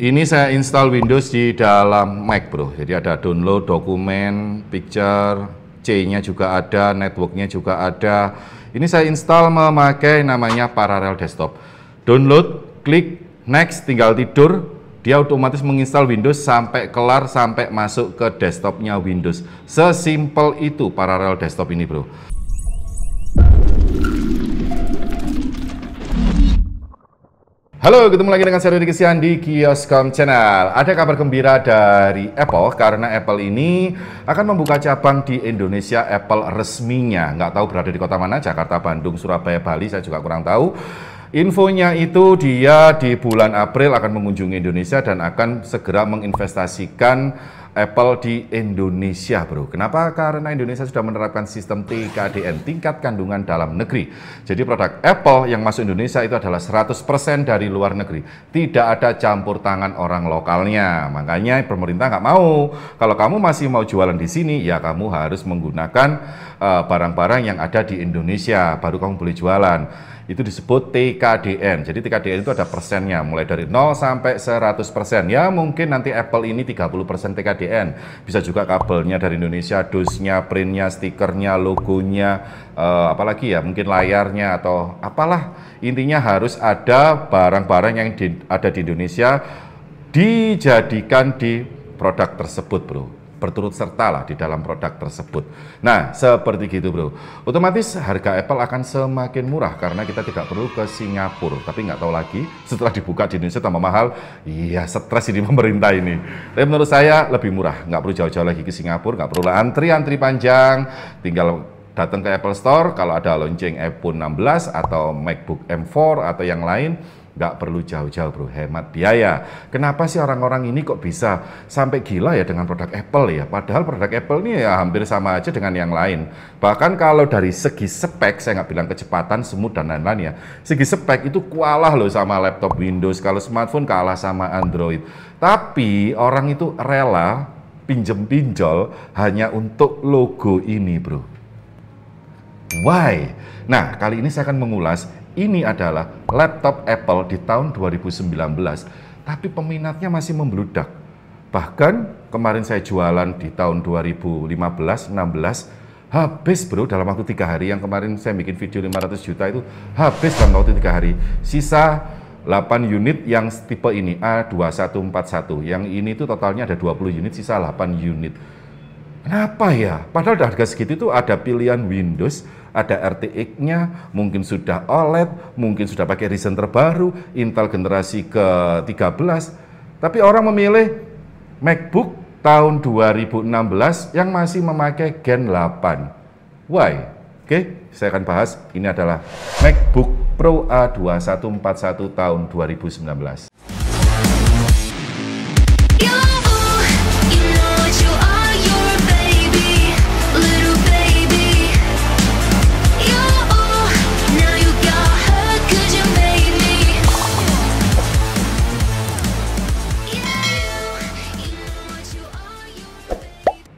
Ini saya install Windows di dalam Mac bro. Jadi ada download dokumen, picture, C-nya juga ada, networknya juga ada. Ini saya install memakai namanya Parallel Desktop. Download, klik next, tinggal tidur, dia otomatis menginstal Windows sampai kelar sampai masuk ke desktopnya Windows. Sesimpel itu Parallel desktop ini, bro. Halo, ketemu lagi dengan saya Rudy Kesian di Kioscom Channel. Ada kabar gembira dari Apple karena Apple ini akan membuka cabang di Indonesia Apple resminya. Nggak tahu berada di kota mana, Jakarta, Bandung, Surabaya, Bali, saya juga kurang tahu. Infonya itu dia di bulan April akan mengunjungi Indonesia dan akan segera menginvestasikan Apple di Indonesia, bro. Kenapa? Karena Indonesia sudah menerapkan sistem TKDN, tingkat kandungan dalam negeri. Jadi produk Apple yang masuk Indonesia itu adalah 100% dari luar negeri. Tidak ada campur tangan orang lokalnya. Makanya pemerintah nggak mau. Kalau kamu masih mau jualan di sini, ya kamu harus menggunakan eh, barang-barang uh, barang -barang yang ada di Indonesia. Baru kamu boleh jualan itu disebut TKDN. Jadi TKDN itu ada persennya, mulai dari 0 sampai 100 persen. Ya mungkin nanti Apple ini 30 persen TKDN. Bisa juga kabelnya dari Indonesia, dusnya, printnya, stikernya, logonya, uh, apalagi ya mungkin layarnya atau apalah. Intinya harus ada barang-barang yang di, ada di Indonesia dijadikan di produk tersebut bro berturut serta lah di dalam produk tersebut. Nah, seperti gitu bro. Otomatis harga Apple akan semakin murah karena kita tidak perlu ke Singapura. Tapi nggak tahu lagi setelah dibuka di Indonesia tambah mahal. Iya, stres ini pemerintah ini. Tapi menurut saya lebih murah. Nggak perlu jauh-jauh lagi ke Singapura, nggak perlu antri-antri panjang. Tinggal datang ke Apple Store kalau ada launching iPhone 16 atau MacBook M4 atau yang lain Nggak perlu jauh-jauh bro, hemat biaya. Kenapa sih orang-orang ini kok bisa sampai gila ya dengan produk Apple ya? Padahal produk Apple ini ya hampir sama aja dengan yang lain. Bahkan kalau dari segi spek, saya nggak bilang kecepatan, semut, dan lain-lain ya. Segi spek itu kualah loh sama laptop Windows. Kalau smartphone kalah sama Android. Tapi orang itu rela pinjem-pinjol hanya untuk logo ini bro. Why? Nah, kali ini saya akan mengulas ini adalah laptop Apple di tahun 2019, tapi peminatnya masih membludak. Bahkan kemarin saya jualan di tahun 2015, 16, habis bro dalam waktu tiga hari yang kemarin saya bikin video 500 juta itu habis dalam waktu tiga hari. Sisa 8 unit yang tipe ini A2141. Yang ini itu totalnya ada 20 unit, sisa 8 unit. Kenapa ya? Padahal harga segitu itu ada pilihan Windows, ada RTX-nya, mungkin sudah OLED, mungkin sudah pakai Ryzen terbaru, Intel generasi ke-13. Tapi orang memilih MacBook tahun 2016 yang masih memakai Gen 8. Why? Oke, saya akan bahas. Ini adalah MacBook Pro A2141 tahun 2019.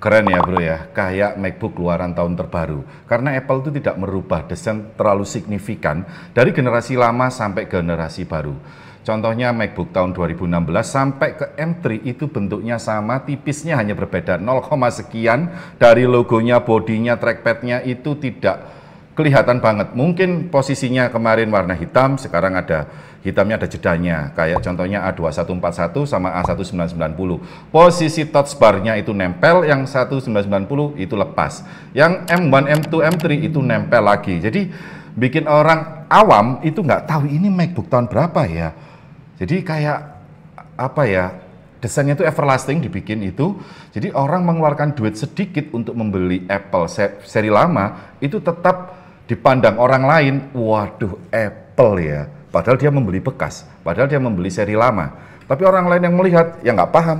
keren ya bro ya, kayak MacBook keluaran tahun terbaru. Karena Apple itu tidak merubah desain terlalu signifikan dari generasi lama sampai generasi baru. Contohnya MacBook tahun 2016 sampai ke M3 itu bentuknya sama, tipisnya hanya berbeda 0, sekian dari logonya, bodinya, trackpadnya itu tidak kelihatan banget. Mungkin posisinya kemarin warna hitam, sekarang ada hitamnya ada jedanya. Kayak contohnya A2141 sama A1990. Posisi touch bar-nya itu nempel, yang 1990 itu lepas. Yang M1, M2, M3 itu nempel lagi. Jadi bikin orang awam itu nggak tahu ini MacBook tahun berapa ya. Jadi kayak apa ya, desainnya itu everlasting dibikin itu. Jadi orang mengeluarkan duit sedikit untuk membeli Apple seri lama itu tetap dipandang orang lain, waduh Apple ya. Padahal dia membeli bekas, padahal dia membeli seri lama. Tapi orang lain yang melihat, ya nggak paham.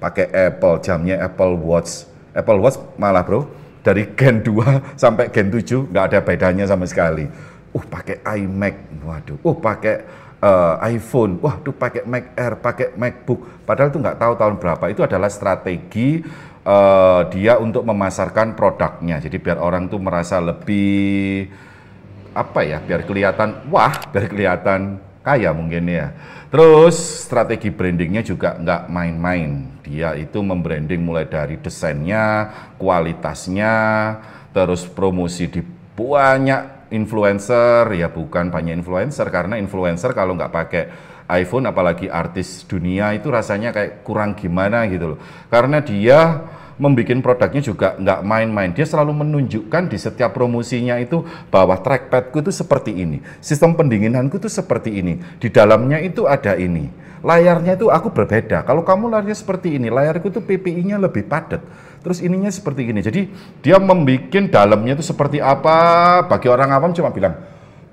Pakai Apple, jamnya Apple Watch. Apple Watch malah bro, dari Gen 2 sampai Gen 7 nggak ada bedanya sama sekali. Uh pakai iMac, waduh. Uh pakai uh, iPhone, wah tuh pakai Mac Air, pakai MacBook, padahal tuh nggak tahu tahun berapa. Itu adalah strategi uh, dia untuk memasarkan produknya. Jadi biar orang tuh merasa lebih apa ya, biar kelihatan wah, biar kelihatan kaya mungkin ya. Terus strategi brandingnya juga nggak main-main. Dia itu membranding mulai dari desainnya, kualitasnya, terus promosi di banyak influencer ya bukan banyak influencer karena influencer kalau nggak pakai iPhone apalagi artis dunia itu rasanya kayak kurang gimana gitu loh karena dia membuat produknya juga nggak main-main. Dia selalu menunjukkan di setiap promosinya itu bahwa trackpadku itu seperti ini, sistem pendinginanku itu seperti ini, di dalamnya itu ada ini, layarnya itu aku berbeda. Kalau kamu layarnya seperti ini, layarku itu PPI-nya lebih padat. Terus ininya seperti gini. Jadi dia membuat dalamnya itu seperti apa bagi orang awam cuma bilang,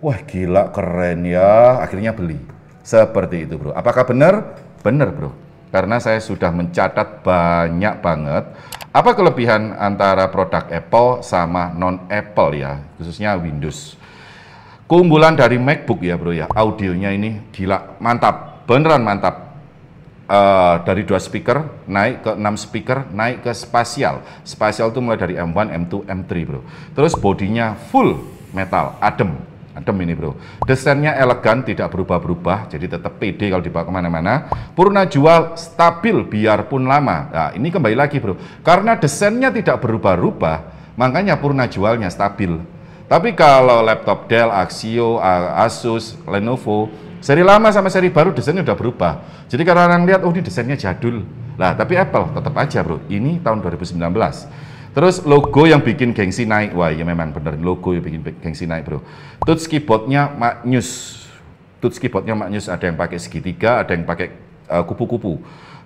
"Wah, gila keren ya." Akhirnya beli. Seperti itu, Bro. Apakah benar? Benar, Bro. Karena saya sudah mencatat banyak banget apa kelebihan antara produk Apple sama non Apple ya, khususnya Windows. Keunggulan dari MacBook ya, Bro ya. Audionya ini gila, mantap. Beneran mantap uh, dari dua speaker naik ke enam speaker naik ke spasial. Spasial itu mulai dari M1, M2, M3 bro. Terus bodinya full metal, adem, adem ini bro. Desainnya elegan, tidak berubah-berubah, jadi tetap pede kalau dibawa kemana-mana. Purna jual stabil biarpun lama. Nah, ini kembali lagi bro, karena desainnya tidak berubah-ubah, makanya purna jualnya stabil. Tapi kalau laptop Dell, Axio, Asus, Lenovo, Seri lama sama seri baru desainnya udah berubah. Jadi kalau orang lihat, oh ini desainnya jadul. Lah, tapi Apple tetap aja bro, ini tahun 2019. Terus logo yang bikin gengsi naik, wah ya memang bener logo yang bikin gengsi naik bro. Touch keyboardnya maknyus. News, touch keyboardnya Mac ada yang pakai segitiga, ada yang pakai eh, kupu-kupu. Uh,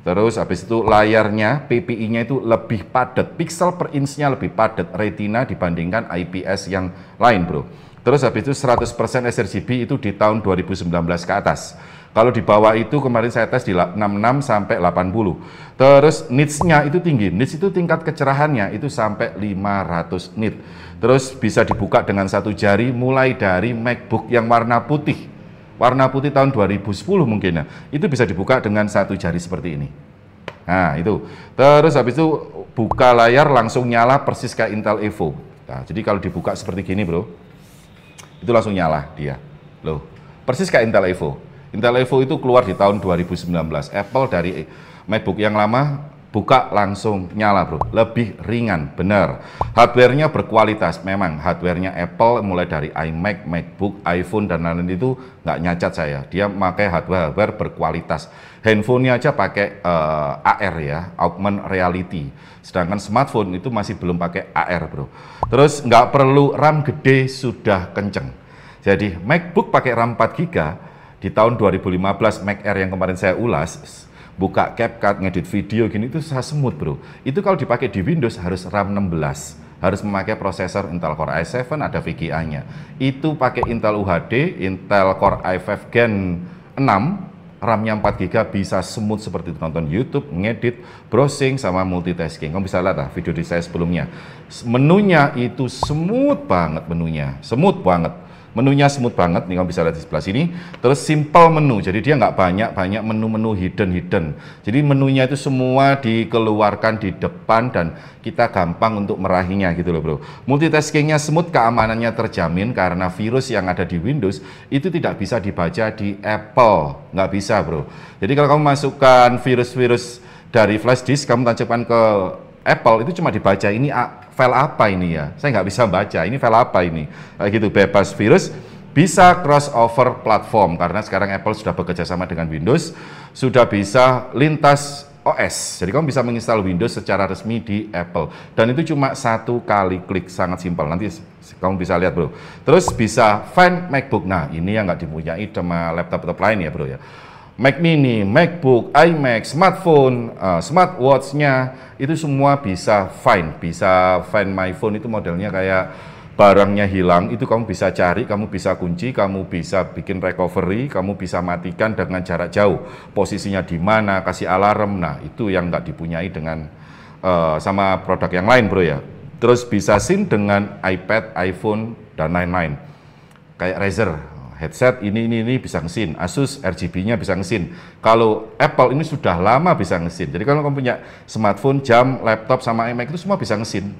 Terus habis itu layarnya, PPI-nya itu lebih padat, pixel per inch-nya lebih padat retina dibandingkan IPS yang lain, Bro. Terus habis itu 100% srgb itu di tahun 2019 ke atas. Kalau di bawah itu kemarin saya tes di 66 sampai 80. Terus nitsnya nya itu tinggi. Nits itu tingkat kecerahannya itu sampai 500 nit. Terus bisa dibuka dengan satu jari mulai dari MacBook yang warna putih. Warna putih tahun 2010 mungkin ya. Itu bisa dibuka dengan satu jari seperti ini. Nah, itu. Terus habis itu buka layar langsung nyala persis kayak Intel Evo. Nah, jadi kalau dibuka seperti gini, Bro. Itu langsung nyala dia. Loh, persis kayak Intel Evo. Intel Evo itu keluar di tahun 2019. Apple dari MacBook yang lama buka langsung nyala bro lebih ringan benar hardwarenya berkualitas memang hardwarenya Apple mulai dari iMac, MacBook, iPhone dan lain-lain itu nggak nyacat saya dia pakai hardware hardware berkualitas handphonenya aja pakai uh, eh, AR ya, Augmented reality. Sedangkan smartphone itu masih belum pakai AR, bro. Terus nggak perlu RAM gede sudah kenceng. Jadi MacBook pakai RAM 4 GB di tahun 2015 Mac Air yang kemarin saya ulas buka CapCut, ngedit video gini itu susah semut bro. Itu kalau dipakai di Windows harus RAM 16 harus memakai prosesor Intel Core i7 ada VGA-nya. Itu pakai Intel UHD, Intel Core i5 Gen 6 RAM-nya 4 GB bisa smooth seperti nonton YouTube, ngedit, browsing sama multitasking. Kamu bisa lihat lah video di saya sebelumnya. Menunya itu smooth banget menunya, smooth banget. Menunya smooth banget, nih kamu bisa lihat di sebelah sini. Terus simple menu, jadi dia nggak banyak-banyak menu-menu hidden-hidden. Jadi menunya itu semua dikeluarkan di depan dan kita gampang untuk merahinya gitu loh bro. Multitaskingnya smooth, keamanannya terjamin karena virus yang ada di Windows itu tidak bisa dibaca di Apple. Nggak bisa bro. Jadi kalau kamu masukkan virus-virus dari flash disk, kamu tancapkan ke Apple itu cuma dibaca ini file apa ini ya saya nggak bisa baca ini file apa ini kayak gitu bebas virus bisa crossover platform karena sekarang Apple sudah bekerja sama dengan Windows sudah bisa lintas OS. Jadi kamu bisa menginstal Windows secara resmi di Apple. Dan itu cuma satu kali klik, sangat simpel. Nanti kamu bisa lihat bro. Terus bisa find MacBook. Nah ini yang nggak dipunyai sama laptop-laptop lain ya bro ya. Mac Mini, MacBook, iMac, smartphone, uh, smartwatch-nya itu semua bisa find, bisa find my phone itu modelnya kayak barangnya hilang itu kamu bisa cari, kamu bisa kunci, kamu bisa bikin recovery, kamu bisa matikan dengan jarak jauh, posisinya di mana, kasih alarm. Nah, itu yang nggak dipunyai dengan uh, sama produk yang lain, Bro ya. Terus bisa sync dengan iPad, iPhone dan lain-lain. Kayak Razer, headset ini ini ini bisa ngesin, Asus RGB-nya bisa ngesin. Kalau Apple ini sudah lama bisa ngesin. Jadi kalau kamu punya smartphone, jam, laptop sama iMac itu semua bisa ngesin.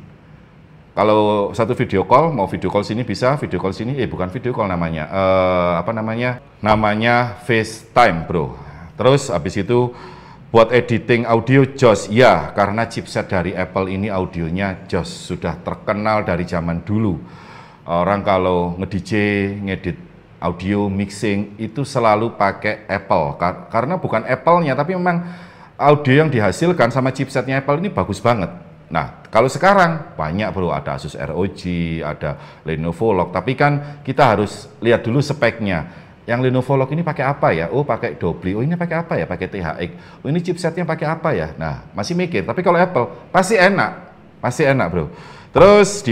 Kalau satu video call, mau video call sini bisa, video call sini, eh bukan video call namanya, eh, apa namanya, namanya FaceTime bro. Terus habis itu buat editing audio JOS, ya karena chipset dari Apple ini audionya JOS, sudah terkenal dari zaman dulu. Orang kalau nge-DJ, ngedit audio mixing itu selalu pakai Apple Kar karena bukan Apple-nya tapi memang audio yang dihasilkan sama chipsetnya Apple ini bagus banget. Nah, kalau sekarang banyak bro, ada Asus ROG, ada Lenovo Log, tapi kan kita harus lihat dulu speknya. Yang Lenovo Log ini pakai apa ya? Oh, pakai Dobli. Oh, ini pakai apa ya? Pakai THX. Oh, ini chipsetnya pakai apa ya? Nah, masih mikir. Tapi kalau Apple, pasti enak. Pasti enak, bro. Terus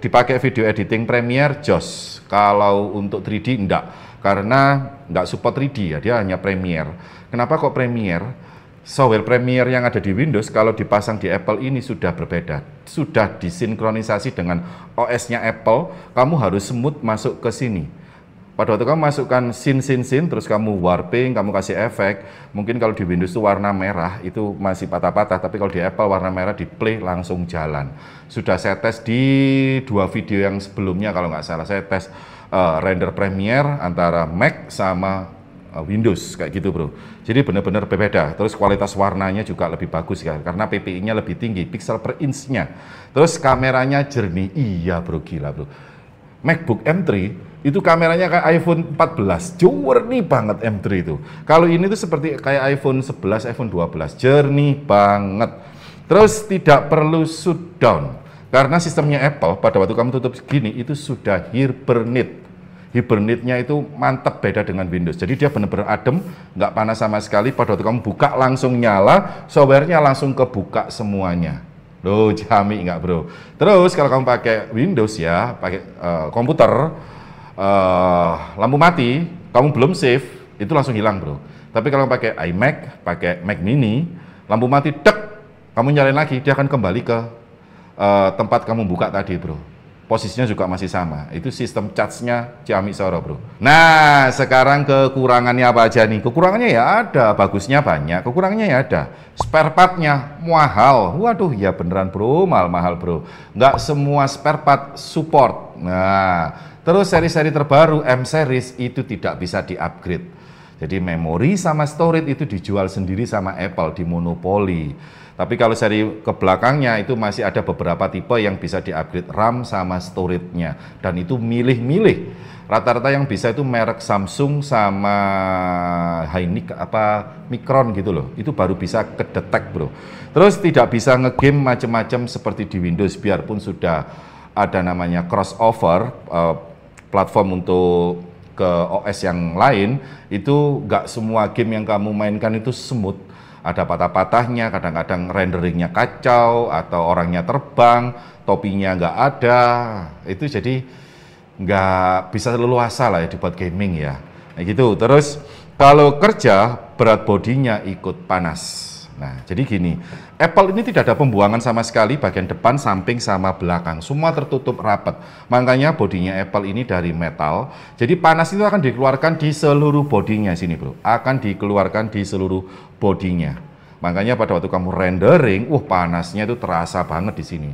dipakai video editing Premiere joss. Kalau untuk 3D enggak, karena enggak support 3D ya, dia hanya Premiere. Kenapa kok Premiere? Software Premiere yang ada di Windows kalau dipasang di Apple ini sudah berbeda. Sudah disinkronisasi dengan OS-nya Apple, kamu harus smooth masuk ke sini. Pada waktu kamu masukkan scene, scene, scene, terus kamu warping, kamu kasih efek, mungkin kalau di Windows itu warna merah, itu masih patah-patah, tapi kalau di Apple warna merah di play langsung jalan. Sudah saya tes di dua video yang sebelumnya kalau nggak salah, saya tes uh, render Premiere antara Mac sama eh, Windows kayak gitu bro. Jadi benar-benar berbeda. Terus kualitas warnanya juga lebih bagus ya, karena PPI-nya lebih tinggi, pixel per inch-nya. Terus kameranya jernih. Iya bro, gila bro. MacBook M3 itu kameranya kayak iPhone 14 jernih banget M3 itu kalau ini tuh seperti kayak iPhone 11 iPhone 12 jernih banget terus tidak perlu shutdown karena sistemnya Apple pada waktu kamu tutup segini itu sudah hibernate hibernate-nya itu mantap beda dengan Windows jadi dia benar-benar adem nggak panas sama sekali pada waktu kamu buka langsung nyala softwarenya langsung kebuka semuanya Loh, jami nggak bro. Terus kalau kamu pakai Windows ya, pakai uh, komputer, uh, lampu mati, kamu belum save, itu langsung hilang bro. Tapi kalau pakai iMac, pakai Mac Mini, lampu mati, dek, kamu nyalain lagi, dia akan kembali ke uh, tempat kamu buka tadi bro. Posisinya juga masih sama. Itu sistem charge-nya Xiaomi Soro bro. Nah, sekarang kekurangannya apa aja nih? Kekurangannya ya ada, bagusnya banyak, kekurangannya ya ada. Spare part-nya mahal. Waduh, ya beneran bro, mahal-mahal bro. Nggak semua spare part support. Nah, Terus seri-seri terbaru M series itu tidak bisa di-upgrade. Jadi memori sama storage itu dijual sendiri sama Apple di monopoli. Tapi kalau seri ke belakangnya itu masih ada beberapa tipe yang bisa di-upgrade RAM sama storage-nya dan itu milih-milih. Rata-rata yang bisa itu merek Samsung sama Hynix apa Micron gitu loh. Itu baru bisa kedetek, Bro. Terus tidak bisa ngegame macam-macam seperti di Windows biarpun sudah ada namanya crossover uh, platform untuk ke OS yang lain itu gak semua game yang kamu mainkan itu smooth ada patah-patahnya kadang-kadang renderingnya kacau atau orangnya terbang topinya gak ada itu jadi gak bisa leluasa lah ya dibuat gaming ya nah, gitu terus kalau kerja berat bodinya ikut panas Nah, jadi gini, Apple ini tidak ada pembuangan sama sekali bagian depan, samping, sama belakang. Semua tertutup rapat. Makanya bodinya Apple ini dari metal. Jadi panas itu akan dikeluarkan di seluruh bodinya sini, Bro. Akan dikeluarkan di seluruh bodinya. Makanya pada waktu kamu rendering, uh, panasnya itu terasa banget di sini.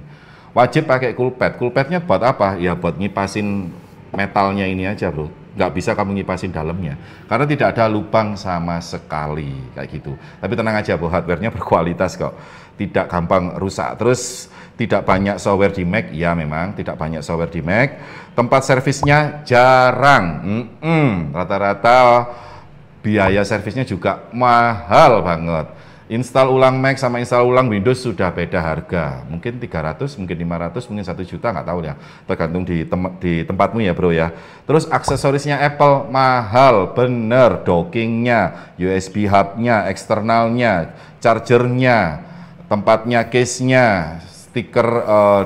Wajib pakai cool pad. Cool padnya buat apa? Ya buat ngipasin metalnya ini aja, Bro nggak bisa kamu ngipasin dalamnya karena tidak ada lubang sama sekali kayak gitu tapi tenang aja bahwa hardwarenya berkualitas kok tidak gampang rusak terus tidak banyak software di Mac ya memang tidak banyak software di Mac tempat servisnya jarang rata-rata mm -mm, biaya servisnya juga mahal banget install ulang Mac sama install ulang Windows sudah beda harga. Mungkin 300, mungkin 500, mungkin satu juta nggak tahu ya. Tergantung di tem di tempatmu ya, Bro ya. Terus aksesorisnya Apple mahal, bener dockingnya, USB hubnya, eksternalnya, chargernya, tempatnya case-nya, stiker uh,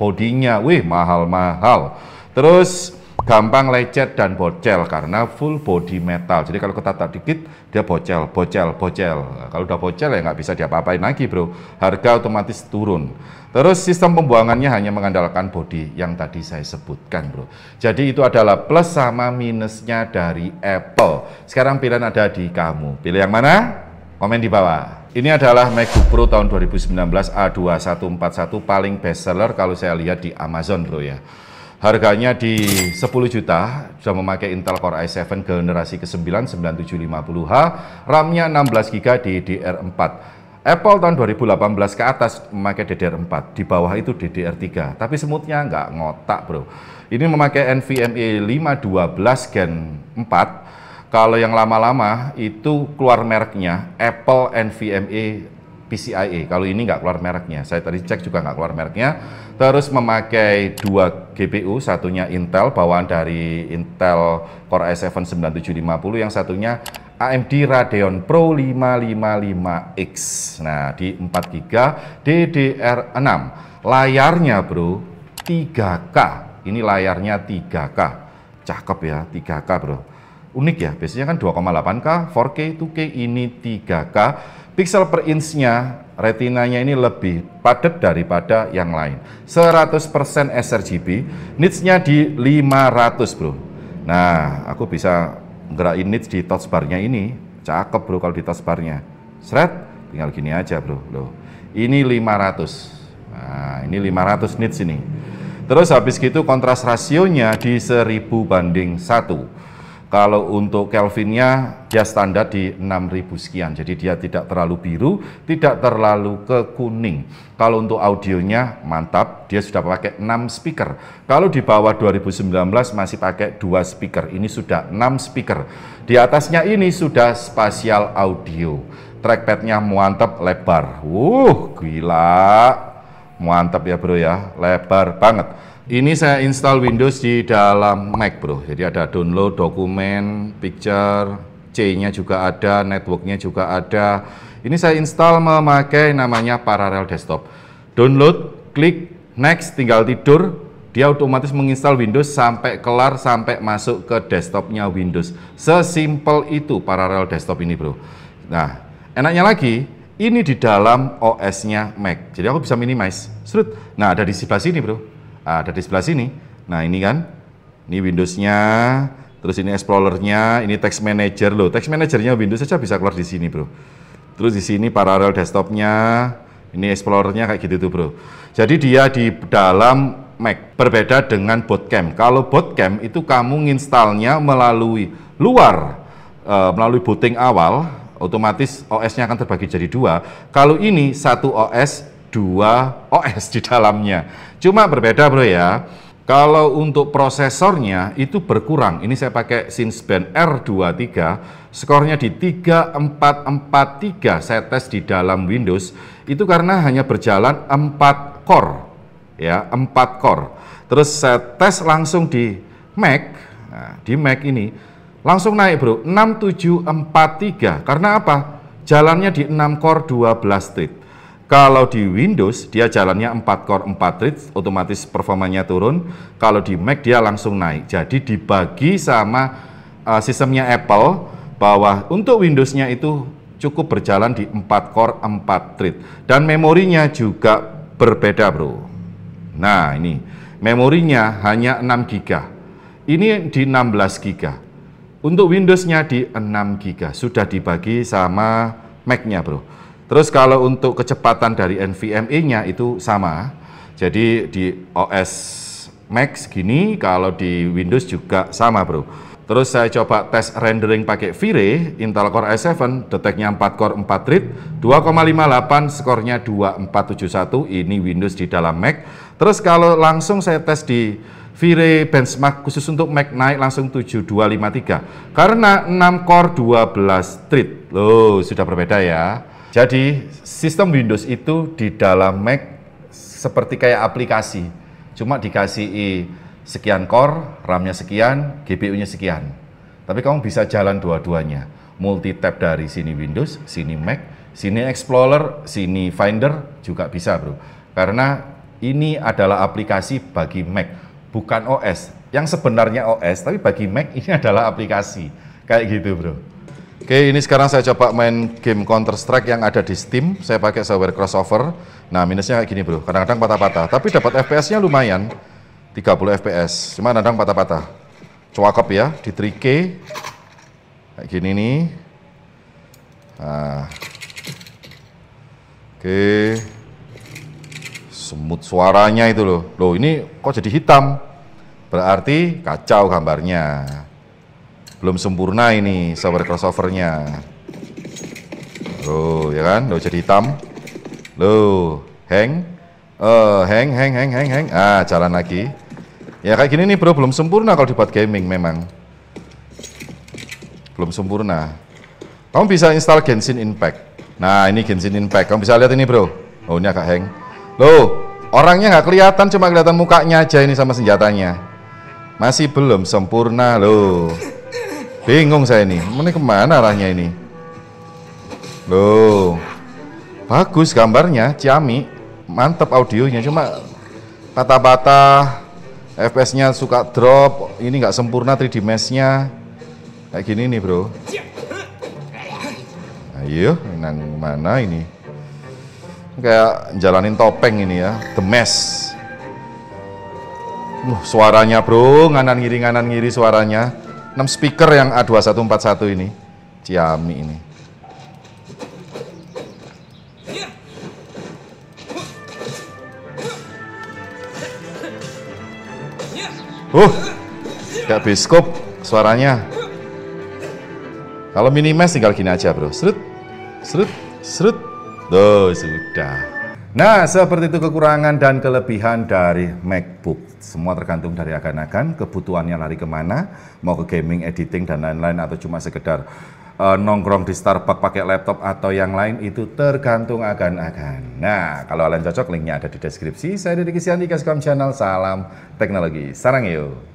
bodinya, wih mahal-mahal. Terus gampang lecet dan bocel karena full body metal. Jadi kalau ketat dikit dia bocel, bocel, bocel. Nah, kalau udah bocel ya nggak bisa diapa-apain lagi bro. Harga otomatis turun. Terus sistem pembuangannya hanya mengandalkan body yang tadi saya sebutkan bro. Jadi itu adalah plus sama minusnya dari Apple. Sekarang pilihan ada di kamu. Pilih yang mana? Komen di bawah. Ini adalah MacBook Pro tahun 2019 A2141 paling bestseller kalau saya lihat di Amazon bro ya. Harganya di 10 juta, sudah memakai Intel Core i7 generasi ke-9 9750H, RAM-nya 16 GB DDR4. Apple tahun 2018 ke atas memakai DDR4, di bawah itu DDR3, tapi semutnya nggak ngotak bro. Ini memakai NVMe 512 Gen 4, kalau yang lama-lama itu keluar mereknya Apple NVMe PCIe. Kalau ini nggak keluar mereknya, saya tadi cek juga nggak keluar mereknya. Terus memakai dua GPU, satunya Intel bawaan dari Intel Core i7 9750, yang satunya AMD Radeon Pro 555X. Nah, di 4 GB DDR6. Layarnya, Bro, 3K. Ini layarnya 3K. Cakep ya, 3K, Bro. Unik ya, biasanya kan 2,8K, 4K, 2K, ini 3K Pixel per inch-nya retinanya ini lebih padat daripada yang lain. 100% sRGB, nits-nya di 500, Bro. Nah, aku bisa gerakin nits di touch bar-nya ini. Cakep, Bro, kalau di touch bar-nya. Seret, tinggal gini aja, Bro. Loh. Ini 500. Nah, ini 500 nits ini. Terus habis gitu kontras rasionya di 1000 banding 1. Kalau untuk Kelvinnya dia standar di 6000 sekian. Jadi dia tidak terlalu biru, tidak terlalu ke kuning. Kalau untuk audionya mantap, dia sudah pakai 6 speaker. Kalau di bawah 2019 masih pakai 2 speaker. Ini sudah 6 speaker. Di atasnya ini sudah spatial audio. Trackpadnya mantap lebar. Wuh, gila. Mantap ya bro ya, lebar banget. Ini saya install Windows di dalam Mac bro. Jadi ada download dokumen, picture, C-nya juga ada, networknya juga ada. Ini saya install memakai namanya Parallel Desktop. Download, klik next, tinggal tidur, dia otomatis menginstal Windows sampai kelar sampai masuk ke desktopnya Windows. Sesimpel itu Parallel desktop ini bro. Nah, enaknya lagi ini di dalam OS-nya Mac. Jadi aku bisa minimize. Serut. Nah, ada di sebelah sini bro ada di sebelah sini. Nah ini kan, ini Windows-nya, terus ini Explorer-nya, ini Text Manager loh. Text manager Windows saja bisa keluar di sini bro. Terus di sini paralel desktop-nya, ini Explorer-nya kayak gitu tuh bro. Jadi dia di dalam Mac, berbeda dengan Bootcamp. Kalau Bootcamp itu kamu nginstalnya melalui luar, e, melalui booting awal, otomatis OS-nya akan terbagi jadi dua. Kalau ini satu OS dua OS di dalamnya. Cuma berbeda bro ya. Kalau untuk prosesornya itu berkurang. Ini saya pakai Sinspend R23, skornya di 3443. Saya tes di dalam Windows itu karena hanya berjalan 4 core ya, 4 core. Terus saya tes langsung di Mac. Nah, di Mac ini langsung naik, Bro. 6743. Karena apa? Jalannya di 6 core 12 thread. Kalau di Windows dia jalannya 4 core 4 thread otomatis performanya turun. Kalau di Mac dia langsung naik. Jadi dibagi sama uh, sistemnya Apple bahwa untuk Windowsnya itu cukup berjalan di 4 core 4 thread dan memorinya juga berbeda, Bro. Nah, ini memorinya hanya 6 GB. Ini di 16 GB. Untuk Windowsnya di 6 GB sudah dibagi sama Macnya, Bro. Terus kalau untuk kecepatan dari NVMe-nya itu sama. Jadi di OS Max gini, kalau di Windows juga sama, Bro. Terus saya coba tes rendering pakai v Intel Core i7, deteknya 4 core 4 thread, 2,58, skornya 2471. Ini Windows di dalam Mac. Terus kalau langsung saya tes di v benchmark khusus untuk Mac naik langsung 7253 karena 6 core 12 thread. Loh, sudah berbeda ya. Jadi sistem Windows itu di dalam Mac seperti kayak aplikasi, cuma dikasih sekian core, RAM-nya sekian, GPU-nya sekian. Tapi kamu bisa jalan dua-duanya, multi tab dari sini Windows, sini Mac, sini Explorer, sini Finder juga bisa, Bro. Karena ini adalah aplikasi bagi Mac, bukan OS. Yang sebenarnya OS, tapi bagi Mac ini adalah aplikasi. Kayak gitu, Bro. Oke, ini sekarang saya coba main game Counter Strike yang ada di Steam. Saya pakai software crossover. Nah, minusnya kayak gini, Bro. Kadang-kadang patah-patah, tapi dapat FPS-nya lumayan. 30 FPS. Cuma kadang patah-patah. Cuakep ya di 3K. Kayak gini nih. Nah. Oke. Semut suaranya itu loh. Loh, ini kok jadi hitam? Berarti kacau gambarnya belum sempurna ini sabar crossovernya loh ya kan loh jadi hitam loh hang uh, hang hang hang hang hang ah jalan lagi ya kayak gini nih bro belum sempurna kalau dibuat gaming memang belum sempurna kamu bisa install Genshin Impact nah ini Genshin Impact kamu bisa lihat ini bro oh ini agak hang loh orangnya nggak kelihatan cuma kelihatan mukanya aja ini sama senjatanya masih belum sempurna loh Bingung saya ini. Ini kemana arahnya ini? Loh. Bagus gambarnya, Ciami. mantep audionya, cuma patah-patah. FPS-nya suka drop, ini nggak sempurna 3D mesh-nya. Kayak gini nih, Bro. Ayo, nah, iya, nang mana ini? Kayak jalanin topeng ini ya, the mesh. Uh, suaranya bro, nganan ngiri nganan ngiri suaranya. 6 speaker yang A2141 ini Ciami ini Uh, kayak biskop suaranya. Kalau minimax tinggal gini aja bro. Serut, serut, serut. Tuh, sudah. Nah, seperti itu kekurangan dan kelebihan dari MacBook. Semua tergantung dari agan-agan, kebutuhannya lari kemana, mau ke gaming, editing, dan lain-lain, atau cuma sekedar uh, nongkrong di Starbucks pakai laptop atau yang lain, itu tergantung agan-agan. Nah, kalau kalian cocok, linknya ada di deskripsi. Saya Dedy Kisian di Kaskom Channel. Salam teknologi. Sarang yuk!